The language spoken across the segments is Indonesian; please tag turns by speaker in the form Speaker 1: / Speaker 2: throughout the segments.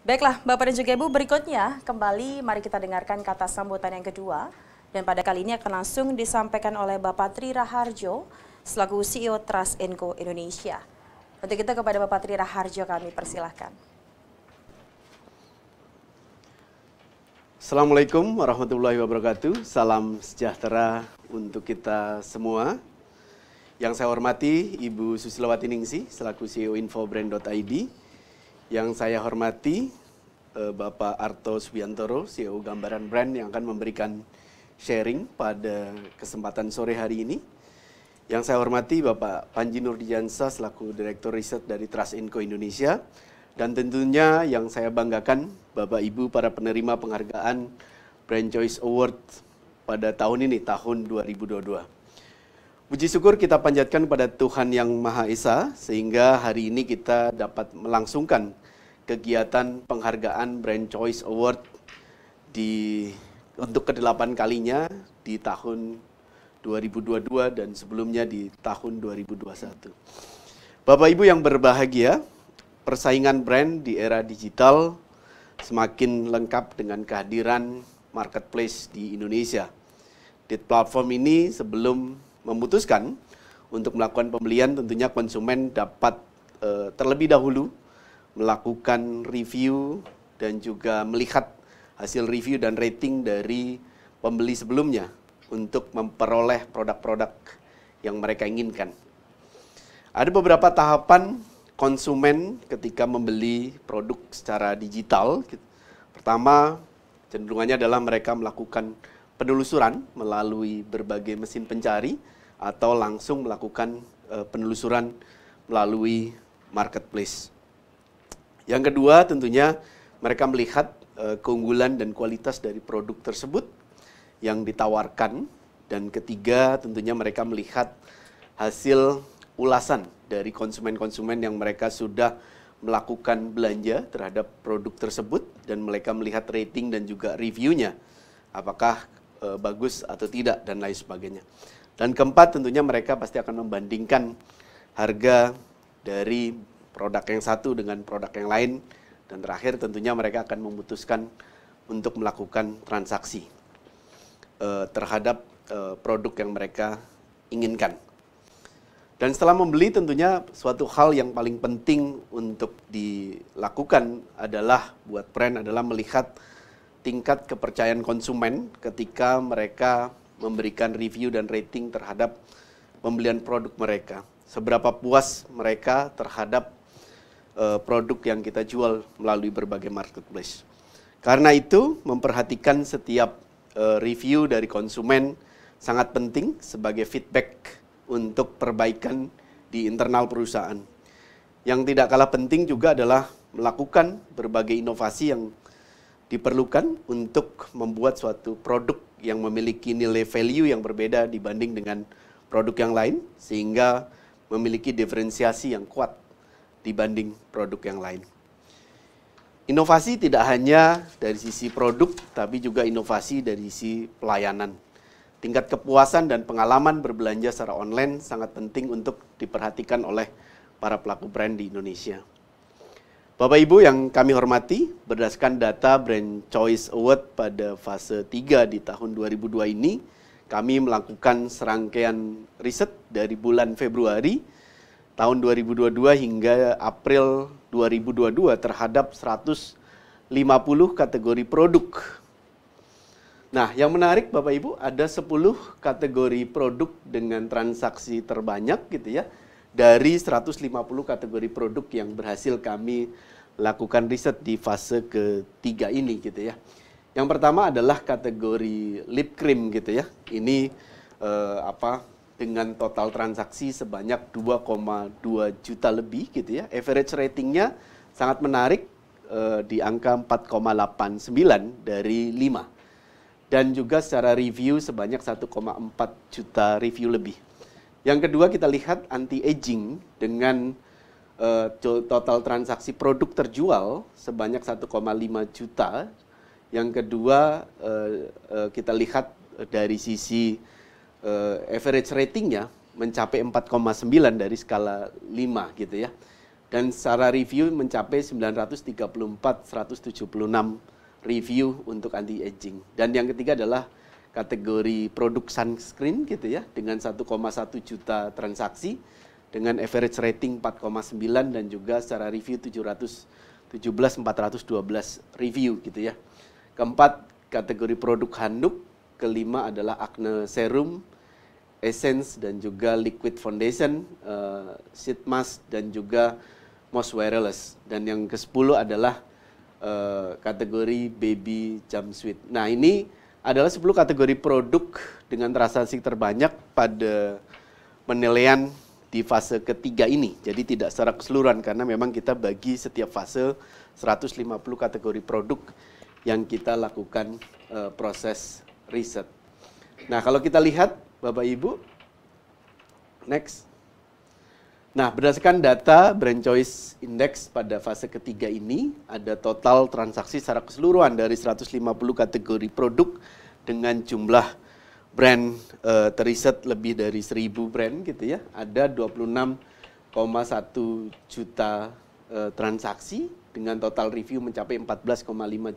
Speaker 1: Baiklah, Bapak dan juga Ibu, berikutnya kembali mari kita dengarkan kata sambutan yang kedua. Dan pada kali ini akan langsung disampaikan oleh Bapak Tri Raharjo selaku CEO Trust Enco Indonesia. Untuk kita kepada Bapak Tri Raharjo kami persilahkan. Assalamualaikum warahmatullahi wabarakatuh. Salam sejahtera untuk kita semua. Yang saya hormati Ibu Susilawati Ningsi selaku CEO Infobrand.id yang saya hormati eh, Bapak Arto Subiantoro, CEO Gambaran Brand yang akan memberikan sharing pada kesempatan sore hari ini. Yang saya hormati Bapak Panji Nurdijansa selaku Direktur Riset dari Trust Inco Indonesia dan tentunya yang saya banggakan Bapak Ibu para penerima penghargaan Brand Choice Award pada tahun ini tahun 2022. Puji syukur kita panjatkan pada Tuhan Yang Maha Esa sehingga hari ini kita dapat melangsungkan kegiatan penghargaan Brand Choice Award di untuk kedelapan kalinya di tahun 2022 dan sebelumnya di tahun 2021. Bapak Ibu yang berbahagia, persaingan brand di era digital semakin lengkap dengan kehadiran marketplace di Indonesia. Di platform ini sebelum memutuskan untuk melakukan pembelian tentunya konsumen dapat eh, terlebih dahulu melakukan review dan juga melihat hasil review dan rating dari pembeli sebelumnya untuk memperoleh produk-produk yang mereka inginkan. Ada beberapa tahapan konsumen ketika membeli produk secara digital. Pertama, cenderungannya adalah mereka melakukan penelusuran melalui berbagai mesin pencari atau langsung melakukan eh, penelusuran melalui marketplace. Yang kedua tentunya mereka melihat e, keunggulan dan kualitas dari produk tersebut yang ditawarkan dan ketiga tentunya mereka melihat hasil ulasan dari konsumen-konsumen yang mereka sudah melakukan belanja terhadap produk tersebut dan mereka melihat rating dan juga reviewnya apakah e, bagus atau tidak dan lain sebagainya dan keempat tentunya mereka pasti akan membandingkan harga dari produk yang satu dengan produk yang lain dan terakhir tentunya mereka akan memutuskan untuk melakukan transaksi uh, terhadap uh, produk yang mereka inginkan. Dan setelah membeli tentunya suatu hal yang paling penting untuk dilakukan adalah buat brand adalah melihat tingkat kepercayaan konsumen ketika mereka memberikan review dan rating terhadap pembelian produk mereka. Seberapa puas mereka terhadap Eh, produk yang kita jual melalui berbagai marketplace. Karena itu memperhatikan setiap eh, review dari konsumen sangat penting sebagai feedback untuk perbaikan di internal perusahaan. Yang tidak kalah penting juga adalah melakukan berbagai inovasi yang diperlukan untuk membuat suatu produk yang memiliki nilai value yang berbeda dibanding dengan produk yang lain sehingga memiliki diferensiasi yang kuat dibanding produk yang lain. Inovasi tidak hanya dari sisi produk, tapi juga inovasi dari sisi pelayanan. Tingkat kepuasan dan pengalaman berbelanja secara online sangat penting untuk diperhatikan oleh para pelaku brand di Indonesia. Bapak Ibu yang kami hormati, berdasarkan data Brand Choice Award pada fase 3 di tahun 2002 ini, kami melakukan serangkaian riset dari bulan Februari tahun 2022 hingga April 2022 terhadap 150 kategori produk. Nah, yang menarik Bapak Ibu ada 10 kategori produk dengan transaksi terbanyak gitu ya dari 150 kategori produk yang berhasil kami lakukan riset di fase ketiga ini gitu ya. Yang pertama adalah kategori lip cream gitu ya. Ini eh, apa dengan total transaksi sebanyak 2,2 juta lebih gitu ya. Average ratingnya sangat menarik eh, di angka 4,89 dari 5. Dan juga secara review sebanyak 1,4 juta review lebih. Yang kedua kita lihat anti-aging dengan eh, total transaksi produk terjual sebanyak 1,5 juta. Yang kedua eh, kita lihat dari sisi eh, average ratingnya mencapai 4,9 dari skala 5 gitu ya. Dan secara review mencapai 934 176 review untuk anti aging. Dan yang ketiga adalah kategori produk sunscreen gitu ya dengan 1,1 juta transaksi dengan average rating 4,9 dan juga secara review 717 412 review gitu ya. Keempat kategori produk handuk kelima adalah acne serum, essence dan juga liquid foundation, uh, sheet mask dan juga most wireless. Dan yang ke-10 adalah uh, kategori baby jumpsuit. Nah, ini adalah 10 kategori produk dengan transaksi terbanyak pada penilaian di fase ketiga ini. Jadi tidak secara keseluruhan karena memang kita bagi setiap fase 150 kategori produk yang kita lakukan uh, proses riset. Nah, kalau kita lihat Bapak Ibu, next. Nah, berdasarkan data Brand Choice Index pada fase ketiga ini, ada total transaksi secara keseluruhan dari 150 kategori produk dengan jumlah brand e, teriset lebih dari 1000 brand gitu ya. Ada 26,1 juta e, transaksi dengan total review mencapai 14,5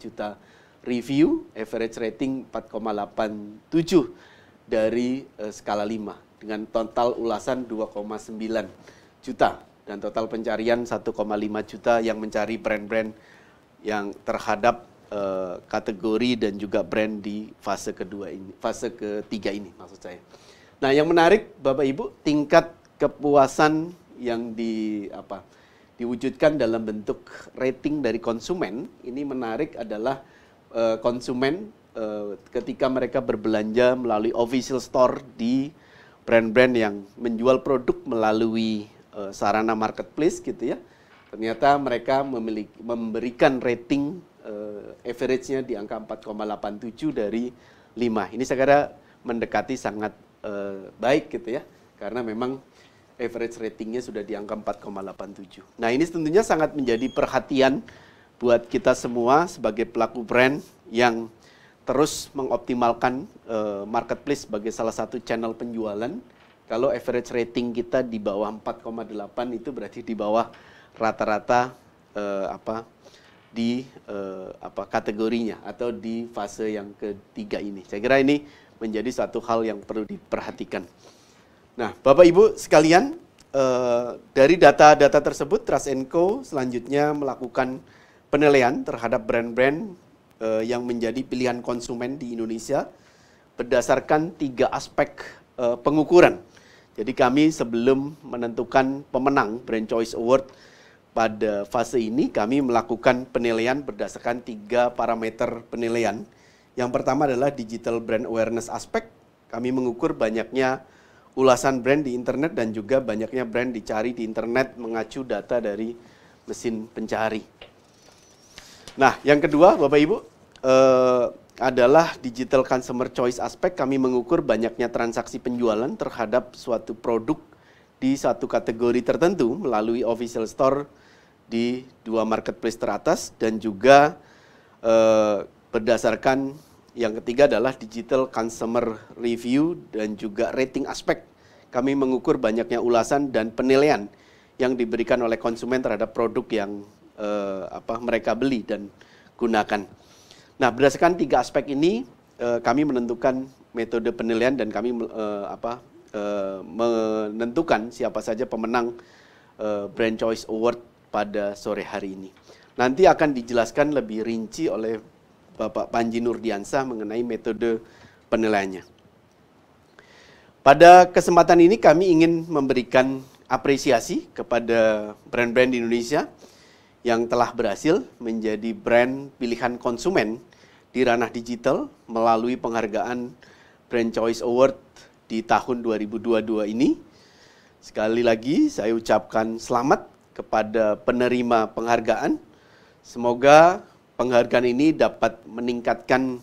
Speaker 1: juta review average rating 4,87 dari uh, skala 5 dengan total ulasan 2,9 juta dan total pencarian 1,5 juta yang mencari brand-brand yang terhadap uh, kategori dan juga brand di fase kedua ini, fase ketiga ini maksud saya. Nah, yang menarik Bapak Ibu, tingkat kepuasan yang di apa? diwujudkan dalam bentuk rating dari konsumen ini menarik adalah uh, konsumen uh, ketika mereka berbelanja melalui official store di brand-brand yang menjual produk melalui uh, sarana marketplace gitu ya. Ternyata mereka memiliki, memberikan rating uh, average-nya di angka 4,87 dari 5. Ini saya kira mendekati sangat uh, baik gitu ya. Karena memang average ratingnya sudah di angka 4,87. Nah ini tentunya sangat menjadi perhatian buat kita semua sebagai pelaku brand yang terus mengoptimalkan uh, marketplace sebagai salah satu channel penjualan. Kalau average rating kita di bawah 4,8 itu berarti di bawah rata-rata uh, apa di uh, apa kategorinya atau di fase yang ketiga ini. Saya kira ini menjadi satu hal yang perlu diperhatikan. Nah, Bapak Ibu sekalian, uh, dari data-data tersebut Trust Co selanjutnya melakukan penilaian terhadap brand-brand uh, yang menjadi pilihan konsumen di Indonesia berdasarkan tiga aspek uh, pengukuran. Jadi kami sebelum menentukan pemenang Brand Choice Award pada fase ini kami melakukan penilaian berdasarkan tiga parameter penilaian. Yang pertama adalah digital brand awareness aspek. Kami mengukur banyaknya ulasan brand di internet dan juga banyaknya brand dicari di internet mengacu data dari mesin pencari. Nah, yang kedua, Bapak Ibu, eh, adalah digital consumer choice aspek kami mengukur banyaknya transaksi penjualan terhadap suatu produk di satu kategori tertentu melalui official store di dua marketplace teratas dan juga eh, berdasarkan yang ketiga adalah digital consumer review dan juga rating aspek kami mengukur banyaknya ulasan dan penilaian yang diberikan oleh konsumen terhadap produk yang eh, apa mereka beli dan gunakan. Nah, berdasarkan tiga aspek ini eh, kami menentukan metode penilaian dan kami eh, apa eh, menentukan siapa saja pemenang eh, Brand Choice Award pada sore hari ini. Nanti akan dijelaskan lebih rinci oleh Bapak Panji Nurdiansah mengenai metode penilaiannya. Pada kesempatan ini kami ingin memberikan apresiasi kepada brand-brand di Indonesia yang telah berhasil menjadi brand pilihan konsumen di ranah digital melalui penghargaan Brand Choice Award di tahun 2022 ini. Sekali lagi saya ucapkan selamat kepada penerima penghargaan. Semoga penghargaan ini dapat meningkatkan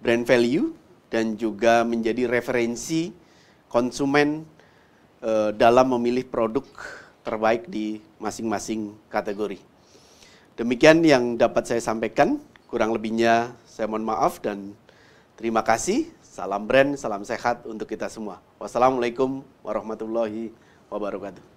Speaker 1: brand value dan juga menjadi referensi konsumen eh, dalam memilih produk terbaik di masing-masing kategori. Demikian yang dapat saya sampaikan. Kurang lebihnya saya mohon maaf dan terima kasih. Salam brand, salam sehat untuk kita semua. Wassalamualaikum warahmatullahi wabarakatuh.